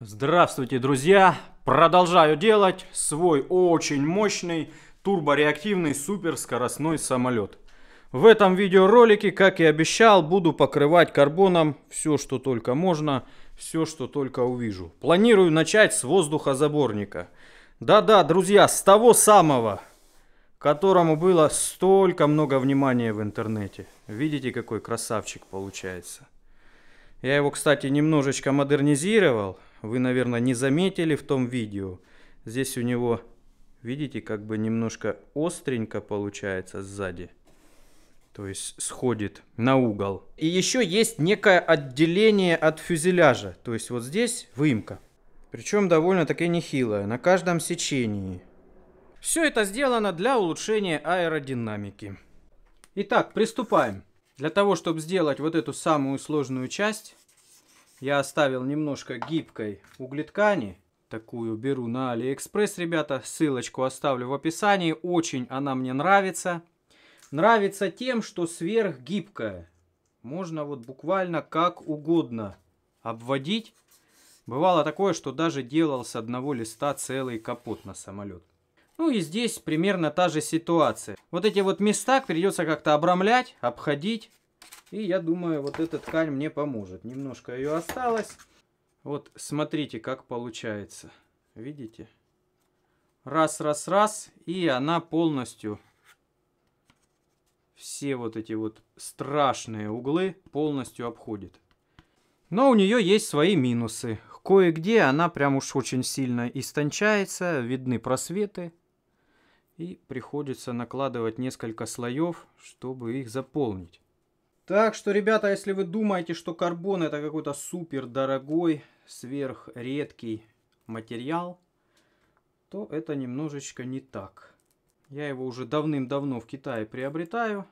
Здравствуйте, друзья! Продолжаю делать свой очень мощный турбореактивный суперскоростной самолет. В этом видеоролике, как и обещал, буду покрывать карбоном все, что только можно, все, что только увижу. Планирую начать с воздухозаборника. Да-да, друзья, с того самого, которому было столько много внимания в интернете. Видите, какой красавчик получается. Я его, кстати, немножечко модернизировал вы, наверное, не заметили в том видео. Здесь у него, видите, как бы немножко остренько получается сзади. То есть сходит на угол. И еще есть некое отделение от фюзеляжа. То есть вот здесь выемка. Причем довольно-таки нехилая, на каждом сечении. Все это сделано для улучшения аэродинамики. Итак, приступаем. Для того, чтобы сделать вот эту самую сложную часть, я оставил немножко гибкой углеткани. Такую беру на Алиэкспресс, ребята. Ссылочку оставлю в описании. Очень она мне нравится. Нравится тем, что сверхгибкая. Можно вот буквально как угодно обводить. Бывало такое, что даже делал с одного листа целый капот на самолет. Ну и здесь примерно та же ситуация. Вот эти вот места придется как-то обрамлять, обходить. И я думаю, вот эта ткань мне поможет. Немножко ее осталось. Вот смотрите, как получается. Видите? Раз, раз, раз. И она полностью... Все вот эти вот страшные углы полностью обходит. Но у нее есть свои минусы. Кое-где она прям уж очень сильно истончается, видны просветы. И приходится накладывать несколько слоев, чтобы их заполнить. Так что, ребята, а если вы думаете, что карбон это какой-то супер дорогой, сверхредкий материал, то это немножечко не так. Я его уже давным-давно в Китае приобретаю.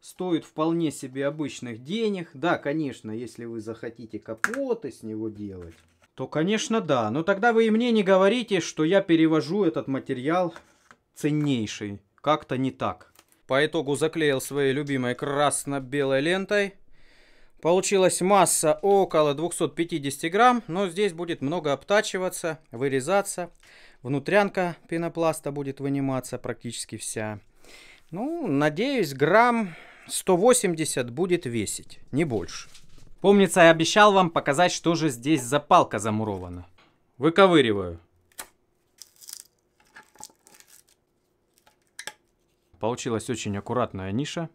Стоит вполне себе обычных денег. Да, конечно, если вы захотите капоты с него делать, то, конечно, да. Но тогда вы и мне не говорите, что я перевожу этот материал ценнейший. Как-то не так по итогу заклеил своей любимой красно-белой лентой. Получилась масса около 250 грамм, но здесь будет много обтачиваться, вырезаться. Внутрянка пенопласта будет выниматься практически вся. Ну, надеюсь, грамм 180 будет весить, не больше. Помнится, я обещал вам показать, что же здесь за палка замурована. Выковыриваю. Получилась очень аккуратная ниша,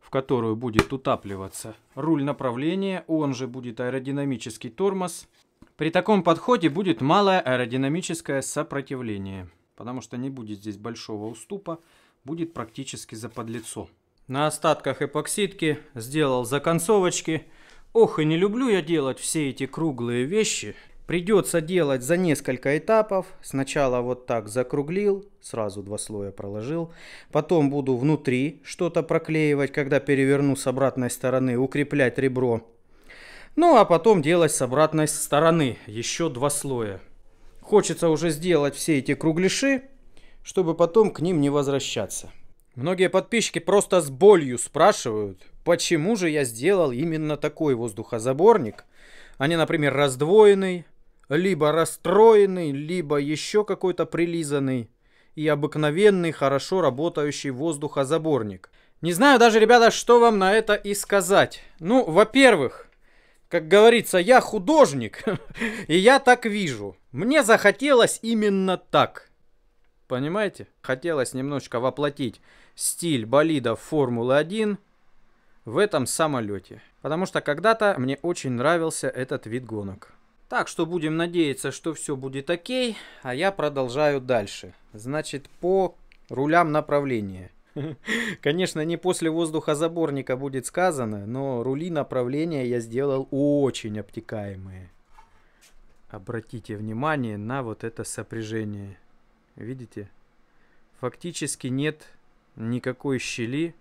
в которую будет утапливаться руль направления, он же будет аэродинамический тормоз. При таком подходе будет малое аэродинамическое сопротивление, потому что не будет здесь большого уступа, будет практически заподлицо. На остатках эпоксидки сделал законцовочки. Ох, и не люблю я делать все эти круглые вещи. Придется делать за несколько этапов. Сначала вот так закруглил, сразу два слоя проложил. Потом буду внутри что-то проклеивать, когда переверну с обратной стороны, укреплять ребро. Ну а потом делать с обратной стороны еще два слоя. Хочется уже сделать все эти кругляши, чтобы потом к ним не возвращаться. Многие подписчики просто с болью спрашивают, почему же я сделал именно такой воздухозаборник, а не, например, раздвоенный либо расстроенный, либо еще какой-то прилизанный и обыкновенный, хорошо работающий воздухозаборник. Не знаю даже, ребята, что вам на это и сказать. Ну, во-первых, как говорится, я художник, и я так вижу. Мне захотелось именно так. Понимаете? Хотелось немножечко воплотить стиль болидов Формулы-1 в этом самолете. Потому что когда-то мне очень нравился этот вид гонок. Так что будем надеяться, что все будет окей, а я продолжаю дальше. Значит, по рулям направления. Конечно, не после воздухозаборника будет сказано, но рули направления я сделал очень обтекаемые. Обратите внимание на вот это сопряжение. Видите? Фактически нет никакой щели.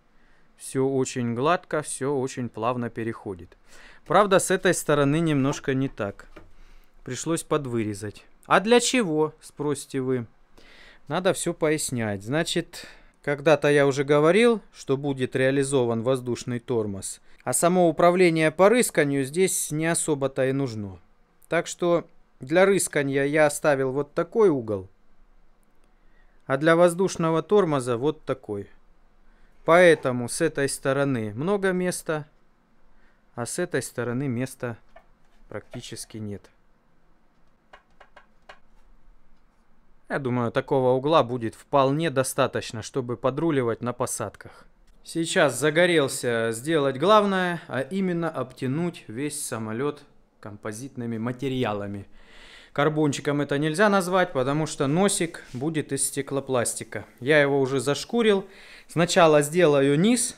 Все очень гладко, все очень плавно переходит. Правда, с этой стороны немножко не так пришлось подвырезать. А для чего, спросите вы? Надо все пояснять. Значит, когда-то я уже говорил, что будет реализован воздушный тормоз, а само управление по рысканию здесь не особо-то и нужно. Так что для рыскания я оставил вот такой угол, а для воздушного тормоза вот такой. Поэтому с этой стороны много места, а с этой стороны места практически нет. Я думаю, такого угла будет вполне достаточно, чтобы подруливать на посадках. Сейчас загорелся сделать главное, а именно обтянуть весь самолет композитными материалами. Карбончиком это нельзя назвать, потому что носик будет из стеклопластика. Я его уже зашкурил. Сначала сделаю низ,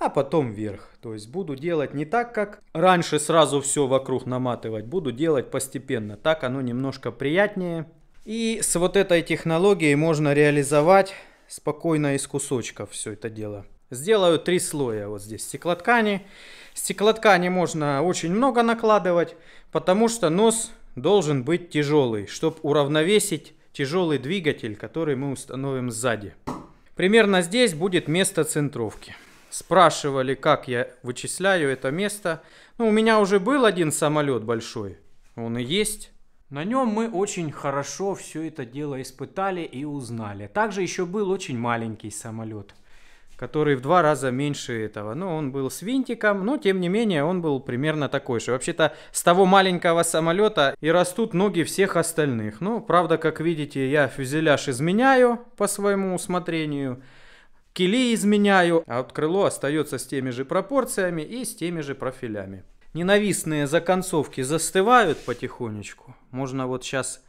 а потом вверх. То есть буду делать не так, как раньше сразу все вокруг наматывать. Буду делать постепенно. Так оно немножко приятнее. И с вот этой технологией можно реализовать спокойно из кусочков все это дело. Сделаю три слоя вот здесь стеклоткани. Стеклоткани можно очень много накладывать, потому что нос должен быть тяжелый, чтобы уравновесить тяжелый двигатель, который мы установим сзади. Примерно здесь будет место центровки. Спрашивали, как я вычисляю это место. Ну, у меня уже был один самолет большой, он и есть. На нем мы очень хорошо все это дело испытали и узнали. Также еще был очень маленький самолет, который в два раза меньше этого. Но ну, он был с винтиком, но тем не менее он был примерно такой же. Вообще-то с того маленького самолета и растут ноги всех остальных. Но ну, правда, как видите, я фюзеляж изменяю по своему усмотрению. Кили изменяю, а вот крыло остается с теми же пропорциями и с теми же профилями. Ненавистные законцовки застывают потихонечку. Можно вот сейчас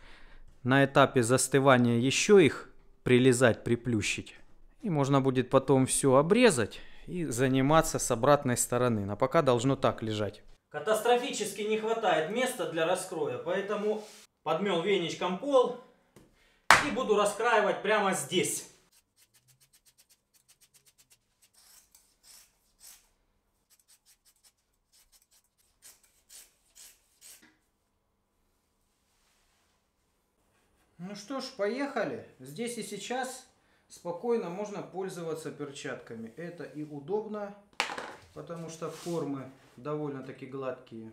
на этапе застывания еще их прилезать, приплющить. И можно будет потом все обрезать и заниматься с обратной стороны. Но пока должно так лежать. Катастрофически не хватает места для раскроя, поэтому подмел веничком пол и буду раскраивать прямо здесь. Ну что ж, поехали. Здесь и сейчас спокойно можно пользоваться перчатками. Это и удобно, потому что формы довольно-таки гладкие.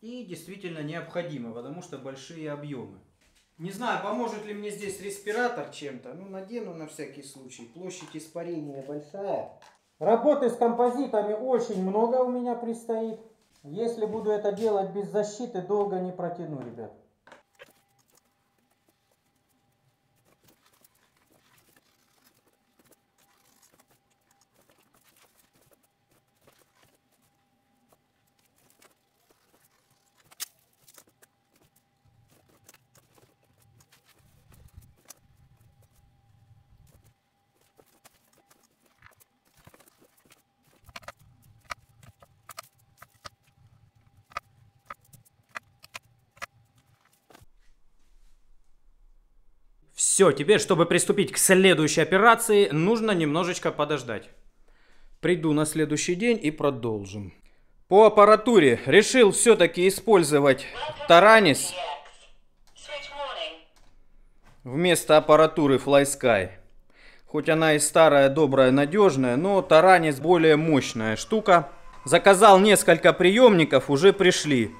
И действительно необходимо, потому что большие объемы. Не знаю, поможет ли мне здесь респиратор чем-то. Ну, надену на всякий случай. Площадь испарения большая. Работы с композитами очень много у меня предстоит. Если буду это делать без защиты, долго не протяну, ребят. Все, теперь, чтобы приступить к следующей операции, нужно немножечко подождать. Приду на следующий день и продолжим. По аппаратуре решил все-таки использовать Таранис вместо аппаратуры FlySky. Хоть она и старая, добрая, надежная, но Таранис более мощная штука. Заказал несколько приемников, уже пришли.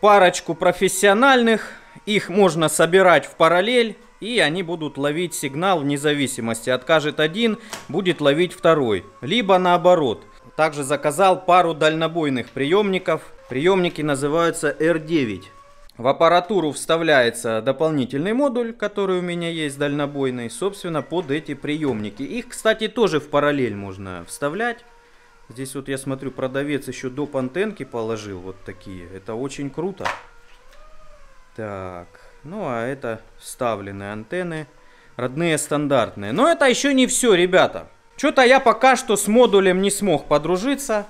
Парочку профессиональных, их можно собирать в параллель и они будут ловить сигнал вне зависимости. Откажет один, будет ловить второй. Либо наоборот. Также заказал пару дальнобойных приемников. Приемники называются R9. В аппаратуру вставляется дополнительный модуль, который у меня есть дальнобойный, собственно, под эти приемники. Их, кстати, тоже в параллель можно вставлять. Здесь вот я смотрю, продавец еще до антенки положил вот такие. Это очень круто. Так, ну, а это вставленные антенны. Родные стандартные. Но это еще не все, ребята. Что-то я пока что с модулем не смог подружиться.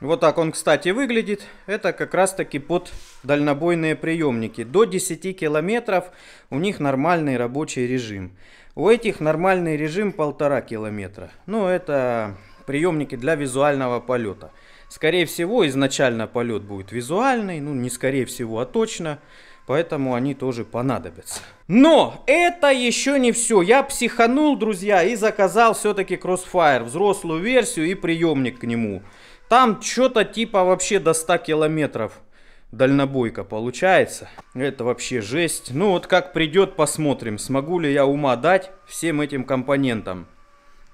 Вот так он, кстати, выглядит. Это как раз-таки под дальнобойные приемники. До 10 километров у них нормальный рабочий режим. У этих нормальный режим полтора километра. Ну, это приемники для визуального полета. Скорее всего, изначально полет будет визуальный. Ну, не скорее всего, а точно. Точно поэтому они тоже понадобятся. Но это еще не все. Я психанул, друзья, и заказал все-таки Crossfire, взрослую версию и приемник к нему. Там что-то типа вообще до 100 километров дальнобойка получается. Это вообще жесть. Ну вот как придет, посмотрим, смогу ли я ума дать всем этим компонентам.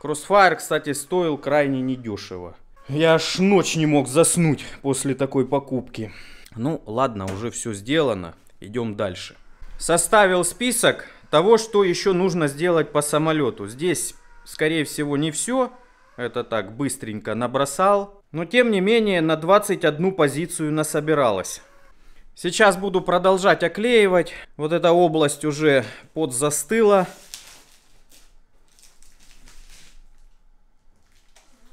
Crossfire, кстати, стоил крайне недешево. Я аж ночь не мог заснуть после такой покупки. Ну ладно, уже все сделано. Идем дальше. Составил список того, что еще нужно сделать по самолету. Здесь, скорее всего, не все. Это так, быстренько набросал. Но, тем не менее, на 21 позицию насобиралось. Сейчас буду продолжать оклеивать. Вот эта область уже подзастыла.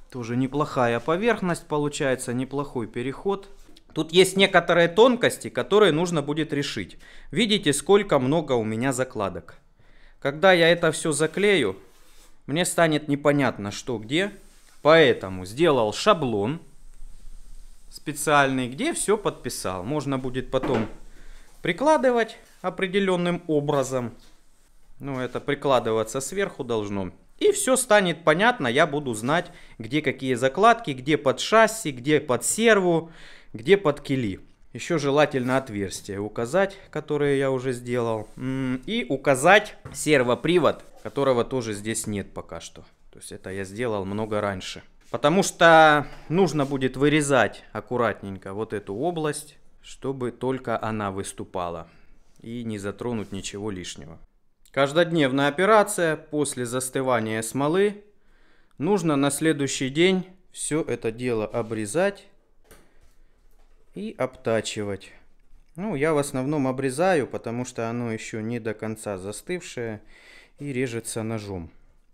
Тоже неплохая поверхность получается, неплохой переход. Тут есть некоторые тонкости, которые нужно будет решить. Видите, сколько много у меня закладок. Когда я это все заклею, мне станет непонятно, что где. Поэтому сделал шаблон специальный, где все подписал. Можно будет потом прикладывать определенным образом. Ну, это прикладываться сверху должно. И все станет понятно, я буду знать, где какие закладки, где под шасси, где под серву где под кили? Еще желательно отверстие указать, которое я уже сделал. И указать сервопривод, которого тоже здесь нет пока что. То есть это я сделал много раньше. Потому что нужно будет вырезать аккуратненько вот эту область, чтобы только она выступала. И не затронуть ничего лишнего. Каждодневная операция после застывания смолы. Нужно на следующий день все это дело обрезать и обтачивать. Ну, я в основном обрезаю, потому что оно еще не до конца застывшее и режется ножом.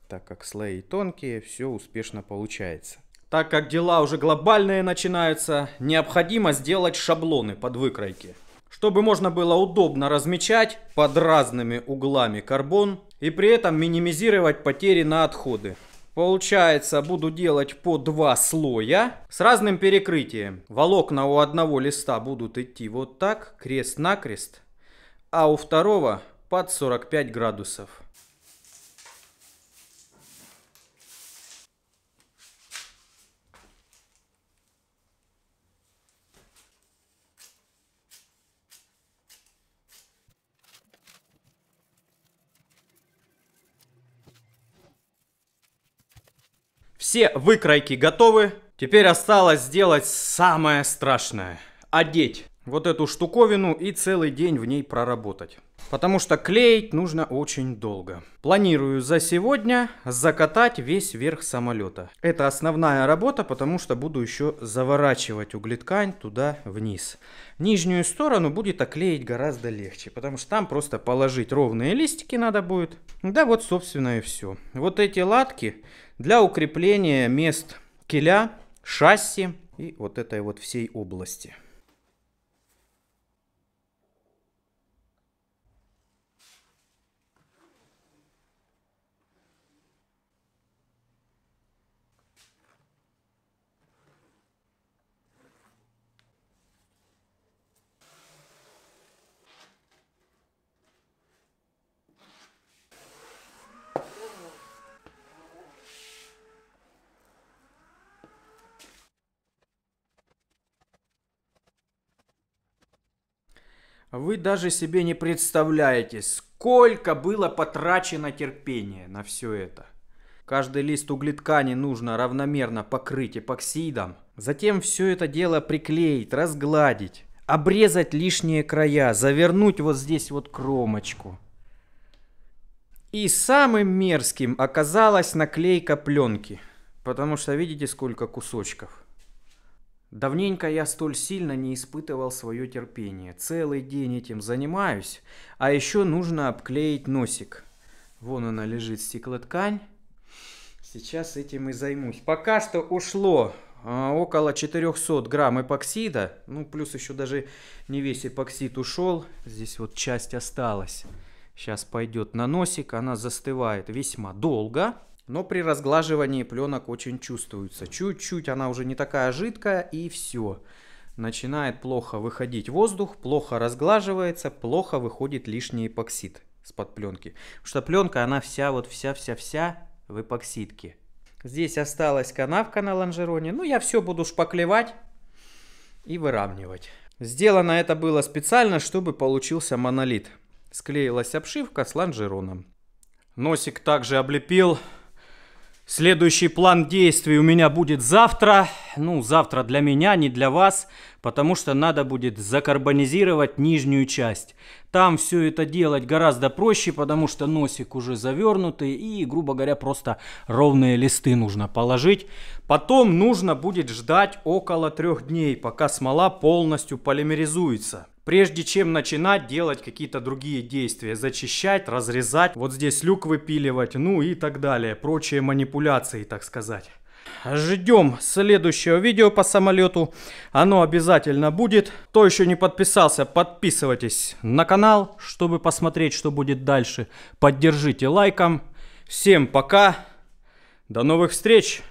Так как слои тонкие, все успешно получается. Так как дела уже глобальные начинаются, необходимо сделать шаблоны под выкройки. Чтобы можно было удобно размечать под разными углами карбон и при этом минимизировать потери на отходы. Получается, буду делать по два слоя с разным перекрытием. Волокна у одного листа будут идти вот так, крест-накрест, а у второго под 45 градусов. Все выкройки готовы. Теперь осталось сделать самое страшное. Одеть вот эту штуковину и целый день в ней проработать потому что клеить нужно очень долго. Планирую за сегодня закатать весь верх самолета. Это основная работа, потому что буду еще заворачивать углеткань туда-вниз. Нижнюю сторону будет оклеить гораздо легче, потому что там просто положить ровные листики надо будет. Да вот, собственно, и все. Вот эти латки для укрепления мест киля, шасси и вот этой вот всей области. Вы даже себе не представляете, сколько было потрачено терпения на все это. Каждый лист углеткани нужно равномерно покрыть эпоксидом. Затем все это дело приклеить, разгладить, обрезать лишние края, завернуть вот здесь вот кромочку. И самым мерзким оказалась наклейка пленки, потому что видите сколько кусочков. Давненько я столь сильно не испытывал свое терпение. Целый день этим занимаюсь. А еще нужно обклеить носик. Вон она лежит, стеклоткань. Сейчас этим и займусь. Пока что ушло а, около 400 грамм эпоксида. Ну, плюс еще даже не весь эпоксид ушел. Здесь вот часть осталась. Сейчас пойдет на носик. Она застывает весьма долго но при разглаживании пленок очень чувствуется. Чуть-чуть она уже не такая жидкая и все. Начинает плохо выходить воздух, плохо разглаживается, плохо выходит лишний эпоксид с под пленки. Потому что пленка, она вся вот вся-вся-вся в эпоксидке. Здесь осталась канавка на лонжероне. Ну, я все буду шпаклевать и выравнивать. Сделано это было специально, чтобы получился монолит. Склеилась обшивка с лонжероном. Носик также облепил Следующий план действий у меня будет завтра. Ну, завтра для меня, не для вас, потому что надо будет закарбонизировать нижнюю часть. Там все это делать гораздо проще, потому что носик уже завернутый и, грубо говоря, просто ровные листы нужно положить. Потом нужно будет ждать около трех дней, пока смола полностью полимеризуется прежде чем начинать делать какие-то другие действия, зачищать, разрезать, вот здесь люк выпиливать, ну и так далее, прочие манипуляции, так сказать. Ждем следующего видео по самолету. Оно обязательно будет. Кто еще не подписался, подписывайтесь на канал, чтобы посмотреть, что будет дальше. Поддержите лайком. Всем пока. До новых встреч.